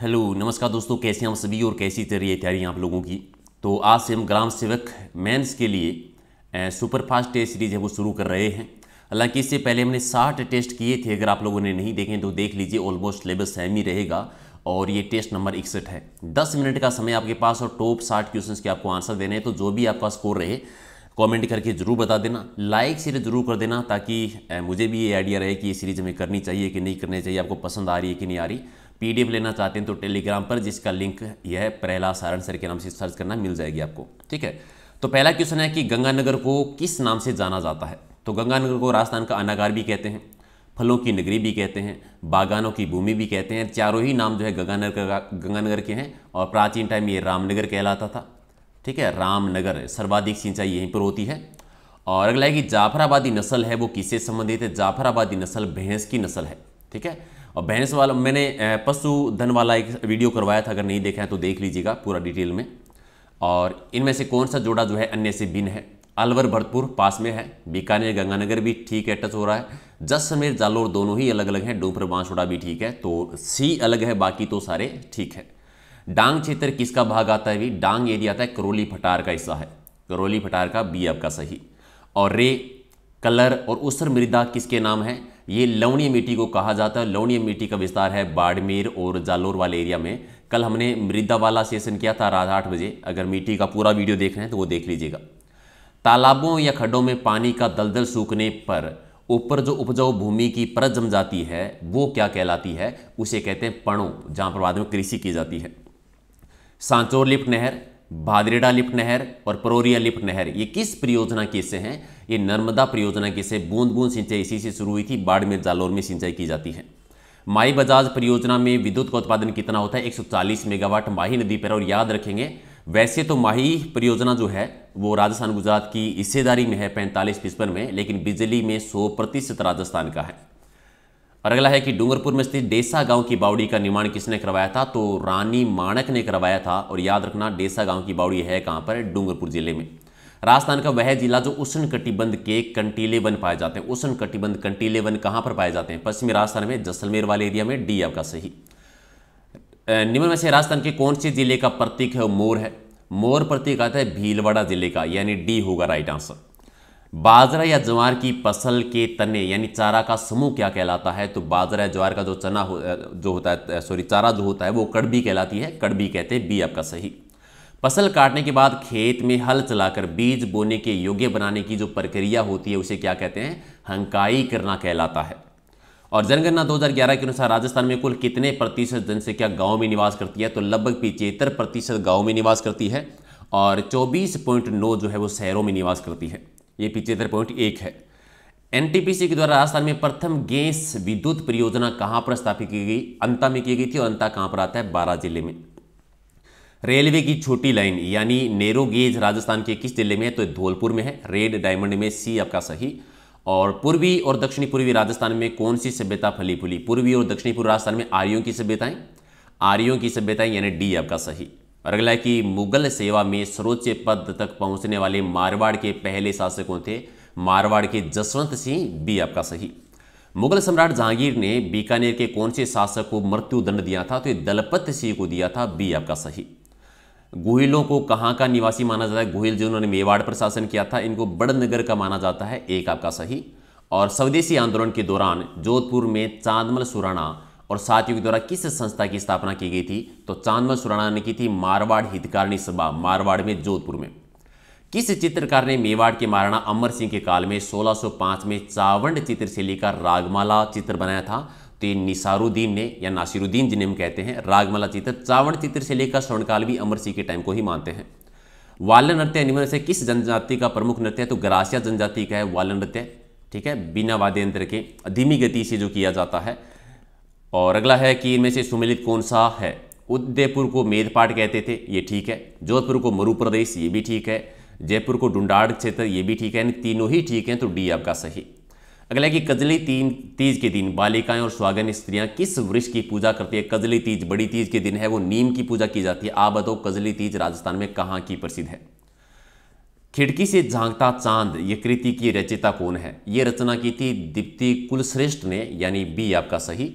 hello नमस्कार दोस्तों कैसे हम सभी और कैसी चल रही है तैयारी आप लोगों की तो आज से हम ग्राम सेवक मेंस के लिए सुपरफास्ट टेस्ट सीरीज है वो शुरू कर रहे हैं हालांकि इससे पहले हमने साठ टेस्ट किए थे अगर आप लोगों ने नहीं देखें तो देख लीजिए ऑलमोस्ट सिलेबस सेम ही रहेगा और ये टेस्ट नंबर इकसठ है दस मिनट का समय आपके पास और टॉप साठ क्वेश्चन के आपको आंसर देने हैं तो जो भी आपका स्कोर रहे कमेंट करके ज़रूर बता देना लाइक सीरीज जरूर कर देना ताकि मुझे भी ये आइडिया रहे कि ये सीरीज़ हमें करनी चाहिए कि नहीं करनी चाहिए आपको पसंद आ रही है कि नहीं आ रही पी लेना चाहते हैं तो टेलीग्राम पर जिसका लिंक यह है प्रहलाद सारण सर के नाम से सर्च करना मिल जाएगी आपको ठीक है तो पहला क्वेश्चन है कि गंगानगर को किस नाम से जाना जाता है तो गंगानगर को राजस्थान का अनागार भी कहते हैं फलों की नगरी भी कहते हैं बागानों की भूमि भी कहते हैं चारों ही नाम जो है गंगानगर गंगानगर के हैं और प्राचीन टाइम ये रामनगर कहलाता था ठीक है रामनगर सर्वाधिक सिंचाई यहीं पर होती है और अगला है कि जाफराबादी नस्ल है वो किससे संबंधित है जाफराबादी नस्ल भैंस की नस्ल है ठीक है और भैंस वाला मैंने पशु धन वाला एक वीडियो करवाया था अगर नहीं देखा है तो देख लीजिएगा पूरा डिटेल में और इनमें से कौन सा जोड़ा जो है अन्य से भिन्न है अलवर भरतपुर पास में है बीकानेर गंगानगर भी ठीक है टच हो रहा है समेत जालोर दोनों ही अलग अलग हैं डोपर बांसोड़ा भी ठीक है तो सी अलग है बाकी तो सारे ठीक है डांग क्षेत्र किसका भाग आता है भी डांग एरिया आता है करोली फटार का हिस्सा है करोली फटार का बी आपका सही और रे कलर और उसर मृदा किसके नाम है ये लवणीय मिट्टी को कहा जाता है लवणीय मिट्टी का विस्तार है बाड़मेर और जालोर वाले एरिया में कल हमने मृदावाला सेशन किया था रात आठ बजे अगर मिट्टी का पूरा वीडियो देख रहे हैं तो वो देख लीजिएगा तालाबों या खड्डों में पानी का दलदल सूखने पर ऊपर जो उपजाऊ भूमि की परत जम जाती है वो क्या कहलाती है उसे कहते हैं पणों जहाँ पर बाद में कृषि की जाती है सांचोर लिफ्ट नहर भादरेडा लिफ्ट नहर और परोरिया लिफ्ट नहर ये किस परियोजना के हिस्से हैं ये नर्मदा परियोजना के से बूंद बूंद सिंचाई इसी से शुरू हुई थी बाड़मेर जालौर में सिंचाई की जाती है माई बजाज परियोजना में विद्युत का उत्पादन कितना होता है 140 मेगावाट माही नदी पर और याद रखेंगे वैसे तो माही परियोजना जो है वो राजस्थान गुजरात की हिस्सेदारी में है पैंतालीस फीसद में लेकिन बिजली में सौ प्रतिशत राजस्थान का है और अगला है कि डूंगरपुर में स्थित डेसा गांव की बावड़ी का निर्माण किसने करवाया था तो रानी माणक ने करवाया था और याद रखना डेसा गांव की बावड़ी है कहां पर डूंगरपुर जिले में राजस्थान का वह जिला जो उष्ण कटिबंध के कंटीले वन पाए जाते हैं उष्ण कटिबंध कंटीले वन कहां पर पाए जाते हैं पश्चिमी राजस्थान में जैसलमेर वाले एरिया में डी आपका सही निम्न में से राजस्थान के कौन से जिले का प्रतीक है मोर है मोर प्रतीक आता है भीलवाड़ा जिले का यानी डी होगा राइट आंसर बाजरा या ज्वार की फसल के तने यानी चारा का समूह क्या कहलाता है तो बाजरा या ज्वार का जो चना हो, जो होता है सॉरी चारा जो होता है वो कड़बी कहलाती है कड़बी कहते हैं बी आपका सही फसल काटने के बाद खेत में हल चलाकर बीज बोने के योग्य बनाने की जो प्रक्रिया होती है उसे क्या कहते हैं हंकाई करना कहलाता है और जनगणना 2011 के अनुसार राजस्थान में कुल कितने प्रतिशत जनसंख्या गाँव में निवास करती है तो लगभग पिचहत्तर प्रतिशत गाँव में निवास करती है और चौबीस जो है वो शहरों में निवास करती है ये पिछहत्तर पॉइंट एक है एनटीपीसी के द्वारा राजस्थान में प्रथम गैस विद्युत परियोजना कहाँ पर स्थापित की गई अंता में की गई थी और अंता कहाँ पर आता है बारह जिले में रेलवे की छोटी लाइन यानी नेरो गेज राजस्थान के किस जिले में है तो धौलपुर में है रेड डायमंड में सी आपका सही और पूर्वी और दक्षिणी पूर्वी राजस्थान में कौन सी सभ्यता फली फूली पूर्वी और दक्षिणी पूर्व राजस्थान में आर्यों की सभ्यताएं आर्यों की सभ्यताएं यानी डी आपका सही और अगला है कि मुगल सेवा में सर्वोच्च पद तक पहुंचने वाले मारवाड़ के पहले शासक कौन थे मारवाड़ के जसवंत सिंह बी आपका सही मुगल सम्राट जहांगीर ने बीकानेर के कौन से शासक को मृत्यु दंड दिया था तो ये दलपत सिंह को दिया था बी आपका सही गोहिलों को कहाँ का निवासी माना जाता है गोहिल जिन्होंने मेवाड़ पर शासन किया था इनको बड़नगर का माना जाता है एक आपका सही और स्वदेशी आंदोलन के दौरान जोधपुर में चांदमल सुराना और साथियों द्वारा किस संस्था की स्थापना की गई थी तो चांदम सुराणा ने की थी मारवाड़ हितकारिणी सभा मारवाड़ में जोधपुर में किस चित्रकार ने मेवाड़ के महाराणा अमर सिंह के काल में 1605 में चावंड चित्रशैली का रागमाला चित्र बनाया था तो ये निसारुद्दीन ने या नासिरुद्दीन जिन्हें हम कहते हैं रागमाला चित्र चावंड चित्रशैली का स्वर्णकाल भी अमर सिंह के टाइम को ही मानते हैं वाल्य नृत्य निम्न से किस जनजाति का प्रमुख नृत्य है तो ग्रासिया जनजाति का है वाल्य नृत्य ठीक है बिना वाद्य यंत्र के धीमी गति से जो किया जाता है और अगला है कि इनमें से सुमिलित कौन सा है उदयपुर को मेधपाट कहते थे ये ठीक है जोधपुर को मरु प्रदेश ये भी ठीक है जयपुर को डुंडाड़ क्षेत्र ये भी ठीक है यानी तीनों ही ठीक हैं तो डी आपका सही अगला है कि कजली तीन तीज के दिन बालिकाएं और स्वागन स्त्रियां किस वृक्ष की पूजा करती है कजली तीज बड़ी तीज के दिन है वो नीम की पूजा की जाती है आप बताओ कजली तीज राजस्थान में कहाँ की प्रसिद्ध है खिड़की से झांकता चांद ये कृति की रचिता कौन है ये रचना की थी दीप्ति कुलश्रेष्ठ ने यानी बी आपका सही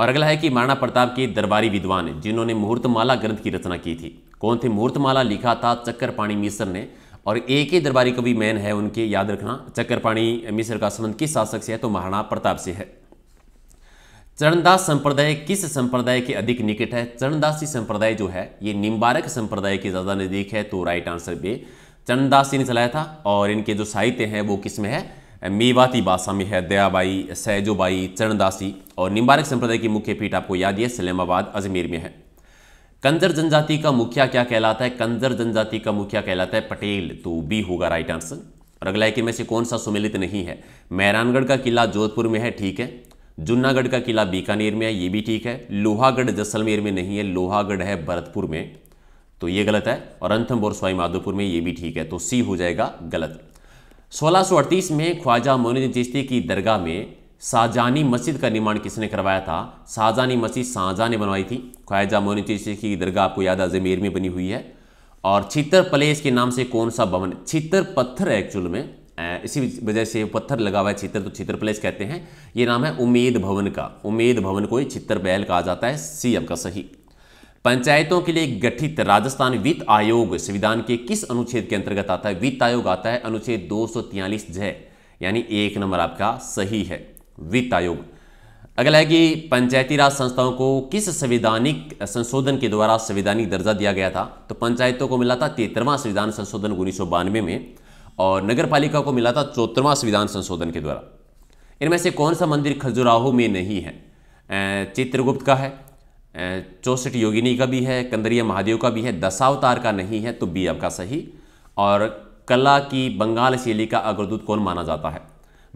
और अगला है कि महाराणा प्रताप के दरबारी विद्वान जिन्होंने मुहूर्तमाला ग्रंथ की रचना की थी कौन थे मुहूर्तमाला लिखा था चक्करपाणी मिश्र ने और एक ही दरबारी कवि मैन है उनके याद रखना चक्करपाणी मिश्र का संबंध किस शासक से है तो महाराणा प्रताप से है चरणदास संप्रदाय किस संप्रदाय के अधिक निकट है चरणदासी संप्रदाय जो है ये निम्बारक संप्रदाय के ज़्यादा नज़दीक है तो राइट आंसर भी चरणदास ने चलाया था और इनके जो साहित्य हैं वो किस में है मेवाती बासामी है दयाबाई सहजोबाई चरणदासी और निम्बारक संप्रदाय की मुख्य पीठ आपको याद है सलेमाबाद अजमेर में है कंजर जनजाति का मुखिया क्या कहलाता है कंजर जनजाति का मुखिया कहलाता है पटेल तो बी होगा राइट आंसर और अगला है कि में से कौन सा सुमिलित नहीं है मेहरानगढ़ का किला जोधपुर में है ठीक है जूनागढ़ का किला बीकानेर में है ये भी ठीक है लोहागढ़ जैसलमेर में नहीं है लोहागढ़ है भरतपुर में तो ये गलत है और अंथम बोर स्वाई माधोपुर में ये भी ठीक है तो सी हो जाएगा गलत सोलह में ख्वाजा मोनुद्दीन चिश्ती की दरगाह में शाहजानी मस्जिद का निर्माण किसने करवाया था शाहजानी मस्जिद शाहजहाँ ने बनवाई थी ख्वाजा मोनुद्दीन चिश्ती की दरगाह आपको याद अजमेर में बनी हुई है और छितर प्लेस के नाम से कौन सा भवन छितर पत्थर है एक्चुअल में इसी वजह से पत्थर लगा हुआ है छितर तो छितर प्लेस कहते हैं ये नाम है उमेद भवन का उमेद भवन को छितर बहल कहा जाता है सी आपका सही पंचायतों के लिए गठित राजस्थान वित्त आयोग संविधान के किस अनुच्छेद के अंतर्गत आता है वित्त आयोग आता है अनुच्छेद दो सौ यानी एक नंबर आपका सही है वित्त आयोग अगला है कि पंचायती राज संस्थाओं को किस संविधानिक संशोधन के द्वारा संविधानिक दर्जा दिया गया था तो पंचायतों को मिला था तेतरवा संविधान संशोधन उन्नीस में और नगर पालिका को मिला था चौथरवा संविधान संशोधन के द्वारा इनमें से कौन सा मंदिर खजुराहो में नहीं है चित्रगुप्त का है चौसठ योगिनी का भी है कंदरिया महादेव का भी है दशावतार का नहीं है तो बी आपका सही और कला की बंगाल शैली का अग्रदूत कौन माना जाता है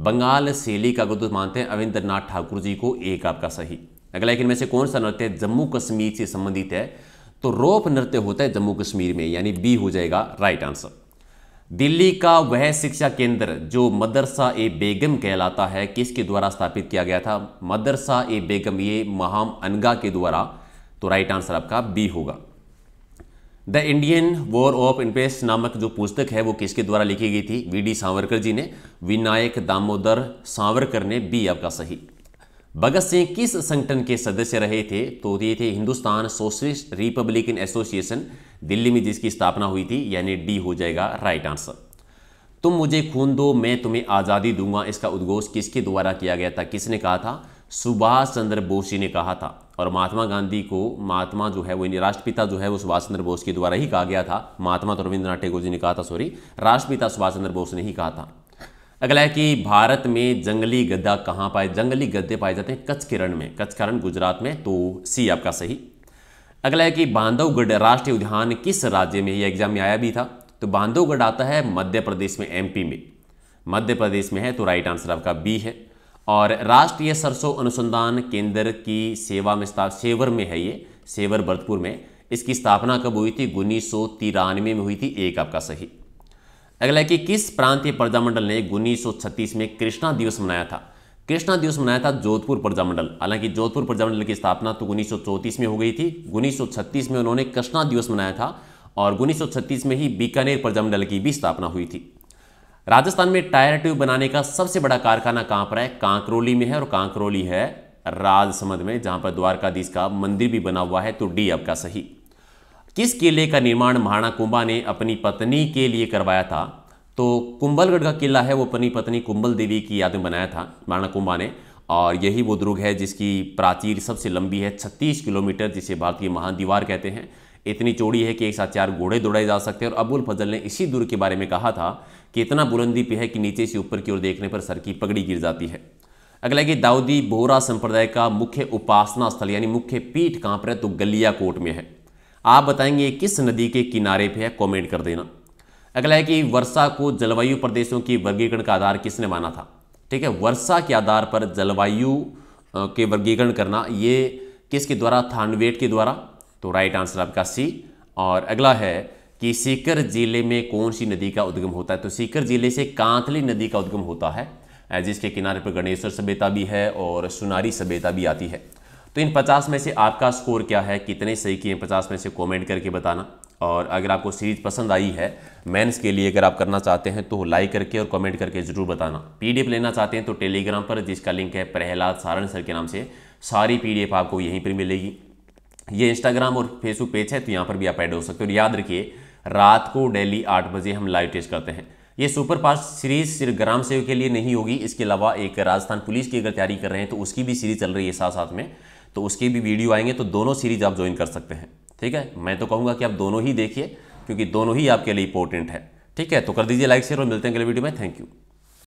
बंगाल शैली का अग्रदूत मानते हैं अविंद्रनाथ ठाकुर जी को एक आपका सही अगला इनमें से कौन सा नृत्य जम्मू कश्मीर से संबंधित है तो रोप नृत्य होता है जम्मू कश्मीर में यानी बी हो जाएगा राइट आंसर दिल्ली का वह शिक्षा केंद्र जो मदरसा ए बेगम कहलाता है किसके द्वारा स्थापित किया गया था मदरसा ए बेगम ये महाम अनगा के द्वारा तो राइट आंसर आपका बी होगा the Indian war of interest नामक जो पुस्तक है वो किसके द्वारा लिखी गई थी वी डी सावरकर जी ने विनायक दामोदर सावरकर ने बी आपका सही भगत सिंह किस संगठन के सदस्य रहे थे तो ये थे Hindustan socialist republican association Delhi में जिसकी स्थापना हुई थी यानी डी हो जाएगा राइट आंसर तुम मुझे खून दो मैं तुम्हें आज़ादी दूंगा इसका उद्घोष किसके द्वारा किया गया था किसने कहा था सुभाष चंद्र बोस जी ने कहा था और महात्मा गांधी को महात्मा जो है वो राष्ट्रपिता जो है वो सुभाष चंद्र बोस के द्वारा ही कहा गया था महात्मा तो रविंद्रनाथ टैगोर जी ने कहा था सॉरी राष्ट्रपिता सुभाष चंद्र बोस ने ही कहा था अगला है कि भारत में जंगली गद्दा कहाँ पाए जंगली गद्दे पाए जाते हैं कच्छ किरण में कच्छ किरण गुजरात में तो सी आपका सही अगला है कि बांधवगढ़ राष्ट्रीय उद्यान किस राज्य में यह एग्जाम में आया भी था तो बांधवगढ़ आता है मध्य प्रदेश में एमपी में मध्य प्रदेश में है तो राइट आंसर आपका बी है और राष्ट्रीय सरसों अनुसंधान केंद्र की सेवा में सेवर में है ये सेवर भरतपुर में इसकी स्थापना कब हुई थी उन्नीस में हुई थी एक आपका सही अगला है कि किस प्रांतीय प्रजामंडल ने उन्नीस में कृष्णा दिवस मनाया था कृष्णा दिवस मनाया था जोधपुर प्रजामंडल हालांकि जोधपुर प्रजामंडल की स्थापना तो उन्नीस में हो गई थी उन्नीस में उन्होंने कृष्णा दिवस मनाया था और उन्नीस में ही बीकानेर प्रजामंडल की भी स्थापना हुई थी राजस्थान में टायर ट्यूब बनाने का सबसे बड़ा कारखाना कहाँ पर है कांकरोली में है और कांकरोली है राजसमंद में जहां पर द्वारकाधीश का मंदिर भी बना हुआ है तो डी आपका सही किस किले का निर्माण महाराणा कुंभा ने अपनी पत्नी के लिए करवाया था तो कुंभलगढ़ का किला है वो अपनी पत्नी कुंभल देवी की याद में बनाया था माणा कुंभा ने और यही वो दुर्ग है जिसकी प्राचीर सबसे लंबी है 36 किलोमीटर जिसे भारतीय महान दीवार कहते हैं इतनी चौड़ी है कि एक साथ चार घोड़े दौड़ाए जा सकते हैं और अबुल फजल ने इसी दुर्ग के बारे में कहा था कि इतना बुलंदी पे है कि नीचे से ऊपर की ओर देखने पर सर की पगड़ी गिर जाती है अगला कि दाऊदी बोहरा संप्रदाय का मुख्य उपासना स्थल यानी मुख्य पीठ कहाँ पर है तो गलिया कोट में है आप बताएंगे किस नदी के किनारे पर है कॉमेंट कर देना अगला है कि वर्षा को जलवायु प्रदेशों की वर्गीकरण का आधार किसने माना था ठीक है वर्षा के आधार पर जलवायु के वर्गीकरण करना ये किसके द्वारा थानवेट के द्वारा तो राइट आंसर आपका सी और अगला है कि सीकर जिले में कौन सी नदी का उद्गम होता है तो सीकर जिले से कांतली नदी का उद्गम होता है जिसके किनारे पर गणेश्वर सभ्यता भी है और सुनारी सभ्यता भी आती है तो इन 50 में से आपका स्कोर क्या है कितने सही किए 50 में से कमेंट करके बताना और अगर आपको सीरीज़ पसंद आई है मेंस के लिए अगर आप करना चाहते हैं तो लाइक करके और कमेंट करके ज़रूर बताना पीडीएफ लेना चाहते हैं तो टेलीग्राम पर जिसका लिंक है प्रहलाद सारण सर के नाम से सारी पीडीएफ आपको यहीं पर मिलेगी ये इंस्टाग्राम और फेसबुक पेज है तो यहाँ पर भी आप ऐड हो सकते हो और याद रखिए रात को डेली आठ बजे हम लाइव टेस्ट करते हैं ये सुपर सीरीज सिर्फ ग्राम सेवक के लिए नहीं होगी इसके अलावा एक राजस्थान पुलिस की अगर तैयारी कर रहे हैं तो उसकी भी सीरीज चल रही है साथ साथ में तो उसके भी वीडियो आएंगे तो दोनों सीरीज आप ज्वाइन कर सकते हैं ठीक है मैं तो कहूँगा कि आप दोनों ही देखिए क्योंकि दोनों ही आपके लिए इंपॉर्टेंट है ठीक है तो कर दीजिए लाइक शेयर और मिलते हैं अगले वीडियो में थैंक यू